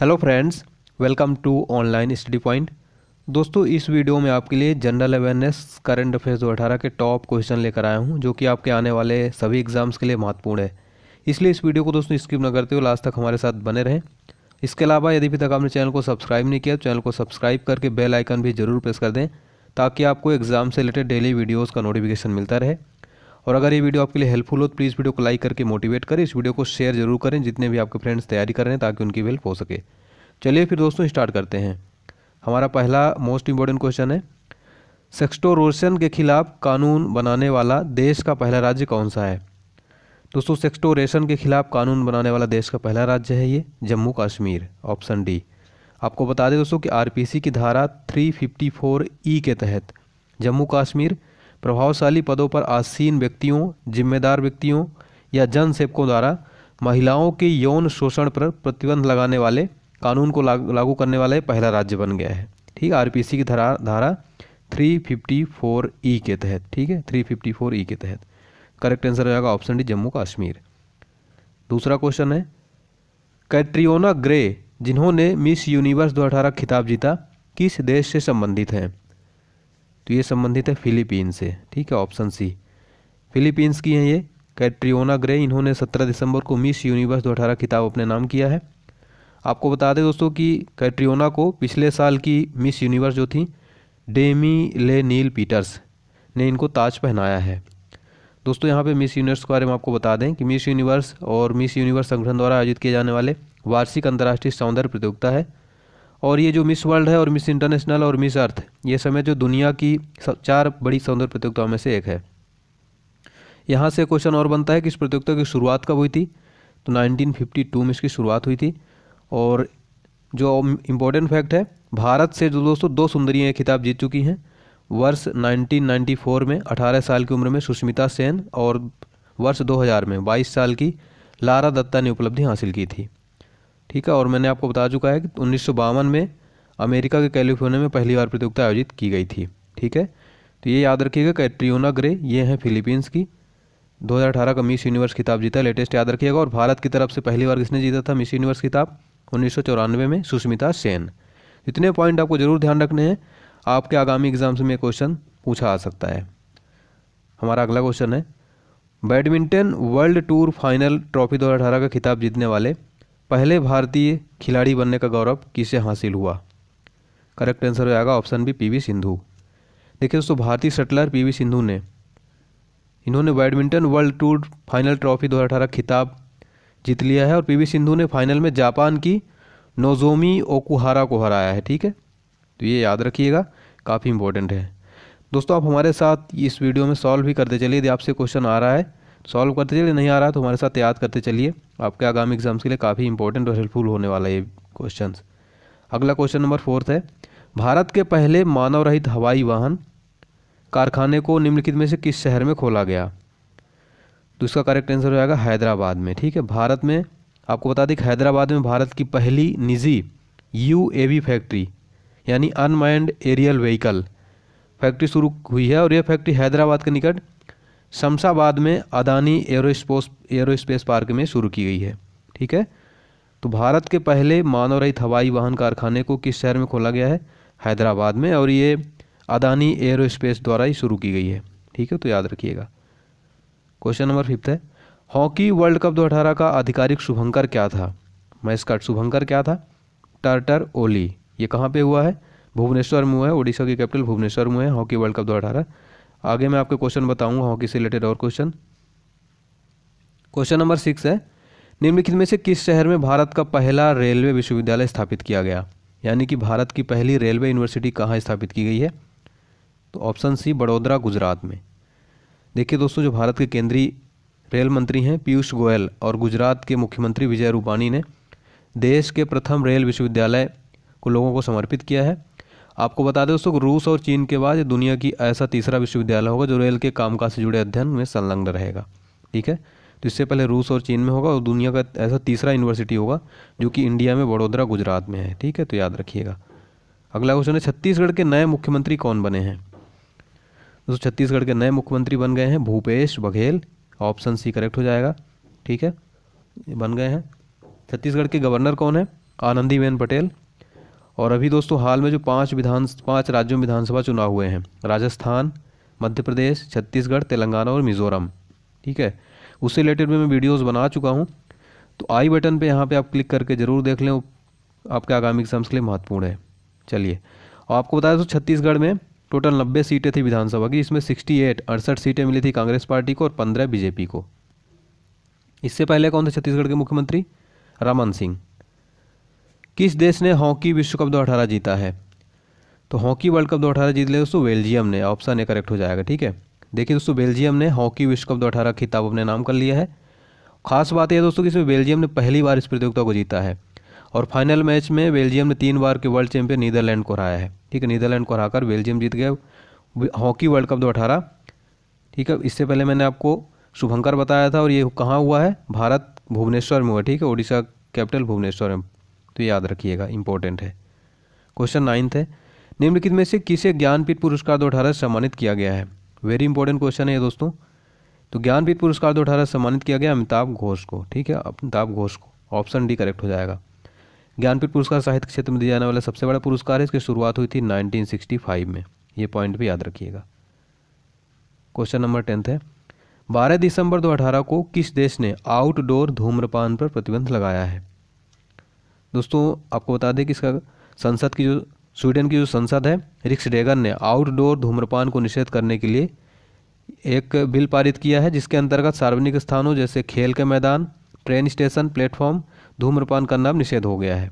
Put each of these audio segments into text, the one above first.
hello friends welcome to online study point दोस्तों इस video में आपके लिए जनरल अवेयरनेस करंट अफेयर्स दो अठारह के टॉप क्वेश्चन लेकर आया हूँ जो कि आपके आने वाले सभी एग्जाम्स के लिए महत्वपूर्ण है इसलिए इस वीडियो को दोस्तों स्किप न करते हुए लास्ट तक हमारे साथ बने रहें इसके अलावा यदि अभी तक आपने चैनल को सब्सक्राइब नहीं किया तो चैनल को सब्सक्राइब करके बेल आइकन भी जरूर प्रेस कर दें ताकि आपको एग्ज़ाम से रिलेटेड डेली वीडियोज़ का नोटिफिकेशन मिलता रहे और अगर ये वीडियो आपके लिए हेल्पफुल हो तो प्लीज़ वीडियो को लाइक करके मोटिवेट करें इस वीडियो को शेयर जरूर करें जितने भी आपके फ्रेंड्स तैयारी कर रहे हैं ताकि उनकी हेल्प हो सके चलिए फिर दोस्तों स्टार्ट करते हैं हमारा पहला मोस्ट इम्पॉर्टेंट क्वेश्चन है सेक्सटोरोशन के खिलाफ कानून बनाने वाला देश का पहला राज्य कौन सा है दोस्तों सेक्सटोरेशन के खिलाफ कानून बनाने वाला देश का पहला राज्य है ये जम्मू कश्मीर ऑप्शन डी आपको बता दें दोस्तों कि आरपीसी की धारा 354 ई e के तहत जम्मू कश्मीर प्रभावशाली पदों पर आसीन व्यक्तियों जिम्मेदार व्यक्तियों या जनसेवकों द्वारा महिलाओं के यौन शोषण पर प्रतिबंध लगाने वाले कानून को लागू करने वाला पहला राज्य बन गया है ठीक आर की धारा धारा थ्री फिफ्टी फोर ई के तहत ठीक है थ्री फिफ्टी फोर ई के तहत करेक्ट आंसर हो जाएगा ऑप्शन डी जम्मू कश्मीर दूसरा क्वेश्चन है कैट्रियोना ग्रे जिन्होंने मिस यूनिवर्स दो खिताब जीता किस देश से संबंधित हैं तो ये संबंधित है फिलीपींस से ठीक है ऑप्शन सी फिलीपींस की हैं ये कैट्रियोना ग्रे इन्होंने 17 दिसंबर को मिस यूनिवर्स दो अठारह खिताब अपने नाम किया है आपको बता दें दोस्तों कि कैट्रियोना को पिछले साल की मिस यूनिवर्स जो थी डेमी ले नील पीटर्स ने इनको ताज पहनाया है दोस्तों यहाँ पे मिस यूनिवर्स के बारे में आपको बता दें कि मिस यूनिवर्स और मिस यूनिवर्स संगठन द्वारा आयोजित किए जाने वाले वार्षिक अंतर्राष्ट्रीय सौंदर्य प्रतियोगिता है और ये जो मिस वर्ल्ड है और मिस इंटरनेशनल और मिस अर्थ ये समय जो दुनिया की चार बड़ी सौंदर्य प्रतियोगिताओं में से एक है यहाँ से क्वेश्चन और बनता है कि इस प्रतियोगिता की शुरुआत कब हुई थी तो 1952 में इसकी शुरुआत हुई थी और जो इम्पोर्टेंट फैक्ट है भारत से जो दोस्तों दो सुंदरियाँ खिताब जीत चुकी हैं वर्ष 1994 में 18 साल की उम्र में सुष्मिता सेन और वर्ष 2000 में 22 साल की लारा दत्ता ने उपलब्धि हासिल की थी ठीक है और मैंने आपको बता चुका है कि उन्नीस में अमेरिका के कैलिफोर्निया में पहली बार प्रतियोगिता आयोजित की गई थी ठीक है तो ये याद रखिएगा कैट्रियोना ग्रे ये हैं फिलीपींस की 2018 का मिस यूनिवर्स खिताब जीता लेटेस्ट याद रखिएगा और भारत की तरफ से पहली बार किसने जीता था मिस यूनिवर्स खिताब उन्नीस में सुष्मिता सेन इतने पॉइंट आपको जरूर ध्यान रखने हैं आपके आगामी एग्जाम से में क्वेश्चन पूछा आ सकता है हमारा अगला क्वेश्चन है badminton world tour final trophy 2018 का खिताब जीतने वाले पहले भारतीय खिलाड़ी बनने का गौरव किसे हासिल हुआ करेक्ट आंसर हो जाएगा ऑप्शन बी पीवी सिंधु देखिए दोस्तों भारतीय शटलर पीवी सिंधु ने इन्होंने badminton world tour final trophy 2018 खिताब जीत लिया है और पीवी सिंधु ने फाइनल में जापान की नोजोमी ओकुहारा को हराया है ठीक है तो ये याद रखिएगा काफ़ी इंपॉर्टेंट है दोस्तों आप हमारे साथ इस वीडियो में सॉल्व भी करते चलिए यदि आपसे क्वेश्चन आ रहा है सॉल्व करते चलिए नहीं आ रहा तो हमारे साथ याद करते चलिए आपके आगामी एग्जाम्स के लिए काफ़ी इंपॉर्टेंट और हेल्पफुल होने वाला है ये क्वेश्चन अगला क्वेश्चन नंबर फोर्थ है भारत के पहले मानव रहित हवाई वाहन कारखाने को निम्नलिखित में से किस शहर में खोला गया तो इसका करेक्ट आंसर हो जाएगा हैदराबाद में ठीक है भारत में आपको बता दें कि हैदराबाद में भारत की पहली निजी यू फैक्ट्री यानी अनमाइंड एरियल व्हीकल फैक्ट्री शुरू हुई है और यह फैक्ट्री हैदराबाद के निकट शमशाबाद में अदानी एरोस्पोस एरोस्पेस पार्क में शुरू की गई है ठीक है तो भारत के पहले मानव रहित हवाई वाहन कारखाने को किस शहर में खोला गया है हैदराबाद में और ये अदानी एरोस्पेस द्वारा ही शुरू की गई है ठीक है तो याद रखिएगा क्वेश्चन नंबर फिफ्थ है हॉकी वर्ल्ड कप दो का आधिकारिक शुभंकर क्या था मैस्कट शुभंकर क्या था टर्टर ओली ये कहाँ पे हुआ है भुवनेश्वर में हुआ है ओडिशा की कैपिटल भुवनेश्वर में है हॉकी वर्ल्ड कप दो आगे मैं आपको क्वेश्चन बताऊंगा हॉकी से रिलेटेड और क्वेश्चन क्वेश्चन नंबर सिक्स है निम्नलिखित में से किस शहर में भारत का पहला रेलवे विश्वविद्यालय स्थापित किया गया यानी कि भारत की पहली रेलवे यूनिवर्सिटी कहाँ स्थापित की गई है तो ऑप्शन सी बड़ोदरा गुजरात में देखिए दोस्तों जो भारत के केंद्रीय रेल मंत्री हैं पीयूष गोयल और गुजरात के मुख्यमंत्री विजय रूपाणी ने देश के प्रथम रेल विश्वविद्यालय को लोगों को समर्पित किया है आपको बता दें दोस्तों रूस और चीन के बाद दुनिया की ऐसा तीसरा विश्वविद्यालय होगा जो रेल के कामकाज से जुड़े अध्ययन में संलग्न रहेगा ठीक है तो इससे पहले रूस और चीन में होगा और दुनिया का ऐसा तीसरा यूनिवर्सिटी होगा जो कि इंडिया में वडोदरा गुजरात में है ठीक है तो याद रखिएगा अगला क्वेश्चन है छत्तीसगढ़ के नए मुख्यमंत्री कौन बने हैं दोस्तों छत्तीसगढ़ के नए मुख्यमंत्री बन गए हैं Bhupesh Baghel option C correct हो जाएगा ठीक है बन गए हैं छत्तीसगढ़ के गवर्नर कौन है आनंदीबेन पटेल और अभी दोस्तों हाल में जो पाँच विधान पाँच राज्यों में विधानसभा चुनाव हुए हैं राजस्थान मध्य प्रदेश छत्तीसगढ़ तेलंगाना और मिज़ोरम ठीक है उससे रिलेटेड भी मैं वीडियोस बना चुका हूँ तो आई बटन पे यहाँ पे आप क्लिक करके ज़रूर देख लें आपके आगामी एग्जाम्स के लिए महत्वपूर्ण है चलिए और आपको बताया तो छत्तीसगढ़ में टोटल नब्बे सीटें थी विधानसभा की इसमें सिक्सटी एट अड़सठ सीटें मिली थी कांग्रेस पार्टी को और पंद्रह बीजेपी को इससे पहले कौन थे छत्तीसगढ़ के मुख्यमंत्री रमन सिंह किस देश ने हॉकी विश्व कप अठारह जीता है तो हॉकी वर्ल्ड कप अठारह जीत लिया दोस्तों बेल्जियम ने ऑप्शन ए करेक्ट हो जाएगा ठीक है देखिए दोस्तों बेल्जियम ने हॉकी विश्व कप अठारह खिताब अपने नाम कर लिया है खास बात यह दोस्तों कि इसमें बेल्जियम ने पहली बार इस प्रतियोगिता को जीता है और फाइनल मैच में बेल्जियम ने तीन बार के वर्ल्ड चैंपियन नीदरलैंड को हराया है ठीक है नीदरलैंड को हराकर बेल्जियम जीत गया हॉकी वर्ल्ड कप दो ठीक है इससे पहले मैंने आपको शुभंकर बताया था और ये कहाँ हुआ है भारत भुवनेश्वर में हुआ ठीक है ओडिशा कैपिटल भुवनेश्वर में तो याद रखिएगा इंपॉर्टेंट है क्वेश्चन नाइन्थ है निम्नलिखित में से किसे ज्ञानपीठ पुरस्कार दो अठारह सम्मानित किया गया है वेरी इंपॉर्टेंट क्वेश्चन है दोस्तों तो ज्ञानपीठ पुरस्कार दो अठारह सम्मानित किया गया अमिताभ घोष को ठीक है अमिताभ घोष को ऑप्शन डी करेक्ट हो जाएगा ज्ञानपीठ पुरस्कार साहित्य क्षेत्र में दिया जाने वाला सबसे बड़ा पुरस्कार है इसकी शुरुआत हुई थी 1965 में ये पॉइंट भी याद रखिएगा क्वेश्चन नंबर टेंथ है 12 दिसंबर 2018 को किस देश ने आउटडोर धूम्रपान पर प्रतिबंध लगाया है दोस्तों आपको बता दें कि इसका संसद की जो स्वीडन की जो संसद है रिक्स डेगन ने आउटडोर धूम्रपान को निषेध करने के लिए एक बिल पारित किया है जिसके अंतर्गत सार्वजनिक स्थानों जैसे खेल के मैदान ट्रेन स्टेशन प्लेटफॉर्म धूम्रपान करना अब निषेध हो गया है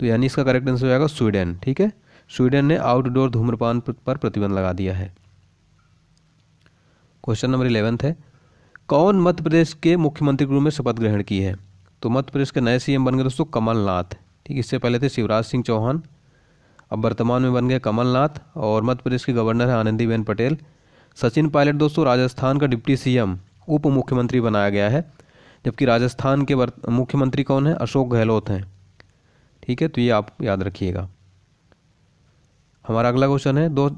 तो यानी इसका करेक्ट आंसर हो जाएगा स्वीडन ठीक है स्वीडन ने आउटडोर धूम्रपान पर प्रतिबंध लगा दिया है क्वेश्चन नंबर इलेवेंथ है कौन मध्य प्रदेश के मुख्यमंत्री के रूप में शपथ ग्रहण की है तो मध्य प्रदेश के नए सीएम बन गए दोस्तों कमलनाथ ठीक इससे पहले थे शिवराज सिंह चौहान अब वर्तमान में बन गए कमलनाथ और मध्य प्रदेश के गवर्नर हैं आनंदीबेन पटेल सचिन पायलट दोस्तों राजस्थान का डिप्टी सीएम उप मुख्यमंत्री बनाया गया है जबकि राजस्थान के मुख्यमंत्री कौन है अशोक गहलोत हैं ठीक है तो ये आप याद रखिएगा हमारा अगला क्वेश्चन है दो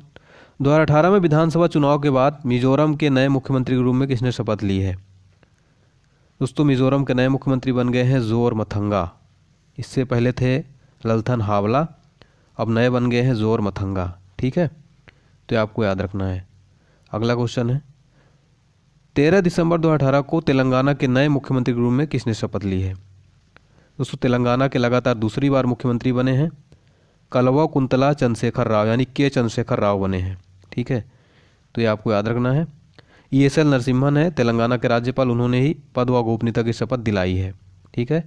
दो में विधानसभा चुनाव के बाद मिजोरम के नए मुख्यमंत्री के रूप में किसने शपथ ली है दोस्तों मिज़ोरम के नए मुख्यमंत्री बन गए हैं जोर मथंगा इससे पहले थे ललथन हावला अब नए बन गए हैं जोर मथंगा ठीक है तो आपको याद रखना है अगला क्वेश्चन है तेरह दिसंबर दो को तेलंगाना के नए मुख्यमंत्री के रूप में किसने शपथ ली है दोस्तों तेलंगाना के लगातार दूसरी बार मुख्यमंत्री बने हैं कलवा कुंतला चंद्रशेखर राव यानी के चंद्रशेखर राव बने हैं ठीक है तो ये आपको याद रखना है ई एस एल नरसिम्हन है तेलंगाना के राज्यपाल उन्होंने ही पद व गोपनीयता की शपथ दिलाई है ठीक है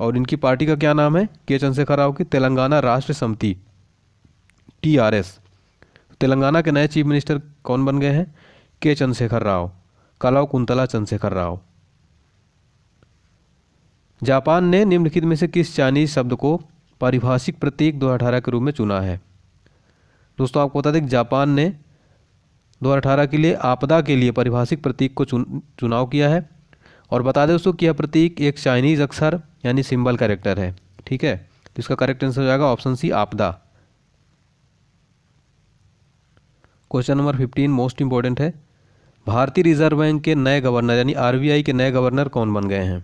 और इनकी पार्टी का क्या नाम है के चंद्रशेखर राव की तेलंगाना राष्ट्र समिति टी आर एस तेलंगाना के नए चीफ मिनिस्टर कौन बन गए हैं के चंद्रशेखर राव कलाव कुंतला चंद्रशेखर राव जापान ने निम्नलिखित में से किस चाइनीज शब्द को पारिभाषिक प्रतीक 2018 के रूप में चुना है दोस्तों आपको बता दें जापान ने दो के लिए आपदा के लिए परिभाषिक प्रतीक को चुन चुनाव किया है और बता दें दोस्तों कि यह प्रतीक एक चाइनीज़ अक्षर यानी सिंबल कैरेक्टर है ठीक है तो इसका करेक्ट आंसर हो जाएगा ऑप्शन सी आपदा question number fifteen most important है भारतीय रिजर्व बैंक के नए गवर्नर यानी आर के नए गवर्नर कौन बन गए हैं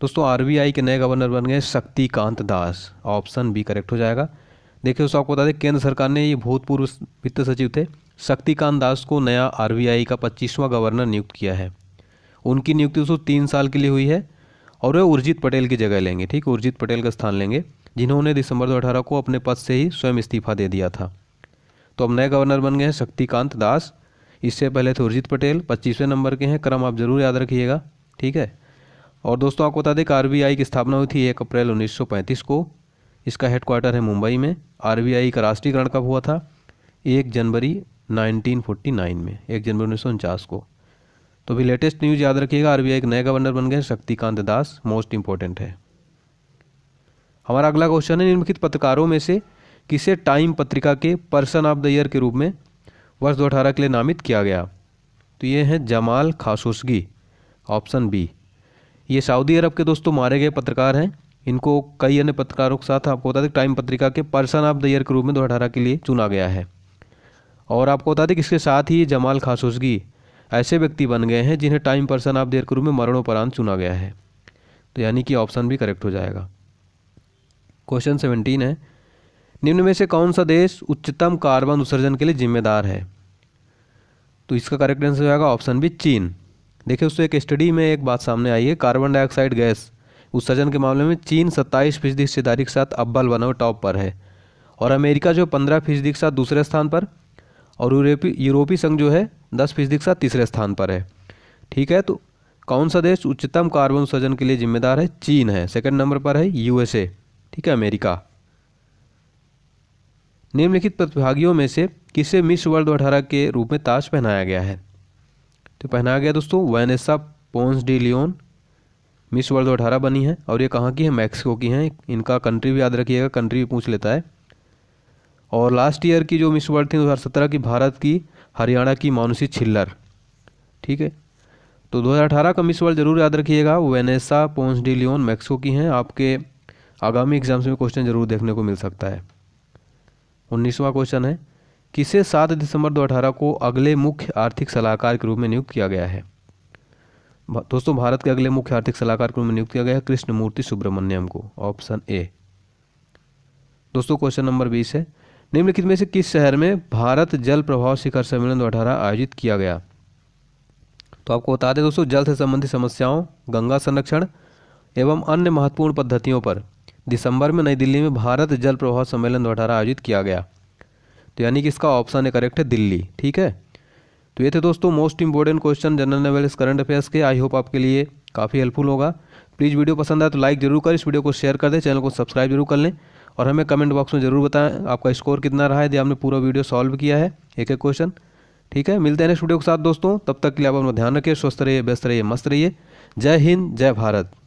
दोस्तों आर के नए गवर्नर बन गए Shaktikanta Das option B correct हो जाएगा देखिए दोस्तों आपको बता दें केंद्र सरकार ने ये भूतपूर्व वित्त सचिव थे शक्तिकांत दास को नया आर का पच्चीसवां गवर्नर नियुक्त किया है उनकी नियुक्ति दोस्तों तीन साल के लिए हुई है और वे उर्जित पटेल की जगह लेंगे ठीक उर्जित पटेल का स्थान लेंगे जिन्होंने दिसंबर दो को अपने पद से ही स्वयं इस्तीफा दे दिया था तो अब नए गवर्नर बन गए हैं शक्तिकांत दास इससे पहले थे उर्जित पटेल पच्चीसवें नंबर के हैं क्रम आप ज़रूर याद रखिएगा ठीक है और दोस्तों आपको बता दें कि आर की स्थापना हुई थी एक अप्रैल 1935 को इसका हेडक्वार्टर है मुंबई में आर का राष्ट्रीयकरण कब हुआ था एक जनवरी 1949 में एक जनवरी उन्नीस को तो अभी लेटेस्ट न्यूज़ याद रखिएगा आरबीआई एक नए गवर्नर बन गए शक्तिकांत दास मोस्ट इंपॉर्टेंट है हमारा अगला क्वेश्चन है निम्नलिखित पत्रकारों में से किसे टाइम पत्रिका के पर्सन ऑफ द ईयर के रूप में वर्ष दो के लिए नामित किया गया तो ये हैं जमाल खासोसगी ऑप्शन बी ये सऊदी अरब के दोस्तों मारे गए पत्रकार हैं इनको कई अन्य पत्रकारों के साथ आपको बता दें टाइम पत्रिका के पर्सन ऑफ द ईयर के रूप में दो के लिए चुना गया है और आपको बता दें कि इसके साथ ही जमाल खासुसगी ऐसे व्यक्ति बन गए हैं जिन्हें टाइम पर्सन आप देर क्रू में मरणोपरांत चुना गया है तो यानी कि ऑप्शन भी करेक्ट हो जाएगा क्वेश्चन सेवनटीन है निम्न में से कौन सा देश उच्चतम कार्बन उत्सर्जन के लिए जिम्मेदार है तो इसका करेक्ट आंसर हो जाएगा ऑप्शन बी चीन देखिए उससे एक स्टडी में एक बात सामने आई है कार्बन डाइऑक्साइड गैस उत्सर्जन के मामले में चीन सत्ताईस फीसदी हिस्सेदारी के साथ अब्बल बना हुआ टॉप पर है और अमेरिका जो पंद्रह फीसदी के साथ दूसरे स्थान पर और यूरोपी यूरोपीय संघ जो है दस फीसदी के साथ तीसरे स्थान पर है ठीक है तो कौन सा देश उच्चतम कार्बन उत्सर्जन के लिए जिम्मेदार है चीन है सेकंड नंबर पर है यूएसए ठीक है अमेरिका निम्नलिखित प्रतिभागियों में से किसे मिस वर्ल्ड दो अठारह के रूप में ताज पहनाया गया है तो पहनाया गया दोस्तों Vanessa Ponce de Leon Miss World दो अठारह बनी है और ये कहाँ की है मैक्सिको की हैं इनका कंट्री भी याद रखिएगा कंट्री भी पूछ लेता है और लास्ट ईयर की जो मिस वर्ल्ड थी दो हज़ार सत्रह की भारत की हरियाणा की मानुषी छिल्लर ठीक है तो 2018 का मिस वर्ल्ड ज़रूर याद रखिएगा Vanessa Ponce de Leon Mexico की हैं आपके आगामी एग्जाम्स में क्वेश्चन ज़रूर देखने को मिल सकता है उन्नीसवां क्वेश्चन है किसे 7 दिसंबर 2018 को अगले मुख्य आर्थिक सलाहकार के रूप में नियुक्त किया गया है दोस्तों भारत के अगले मुख्य आर्थिक सलाहकार के रूप में नियुक्त किया गया है कृष्णमूर्ति सुब्रमण्यम को ऑप्शन ए दोस्तों क्वेश्चन नंबर बीस है निम्नलिखित में से किस शहर में भारत जल प्रभाव शिखर सम्मेलन दो आयोजित किया गया तो आपको बता दें दोस्तों जल से संबंधित समस्याओं गंगा संरक्षण एवं अन्य महत्वपूर्ण पद्धतियों पर दिसंबर में नई दिल्ली में भारत जल प्रभाव सम्मेलन दो आयोजित किया गया तो यानी कि इसका ऑप्शन है करेक्ट है दिल्ली ठीक है तो ये थे दोस्तों most important question general knowledge current affairs के आई होप आपके लिए काफ़ी हेल्पफुल होगा प्लीज़ वीडियो पसंद आए तो लाइक जरूर करें इस वीडियो को शेयर कर दें चैनल को सब्सक्राइब जरूर कर लें और हमें कमेंट बॉक्स में ज़रूर बताएं आपका स्कोर कितना रहा है यदि आपने पूरा वीडियो सॉल्व किया है एक एक क्वेश्चन ठीक है मिलते हैं नेक्स्ट वीडियो के साथ दोस्तों तब तक के लिए आप अपना ध्यान रखिए स्वस्थ रहिए व्यस्त रहिए मस्त रहिए जय हिंद जय भारत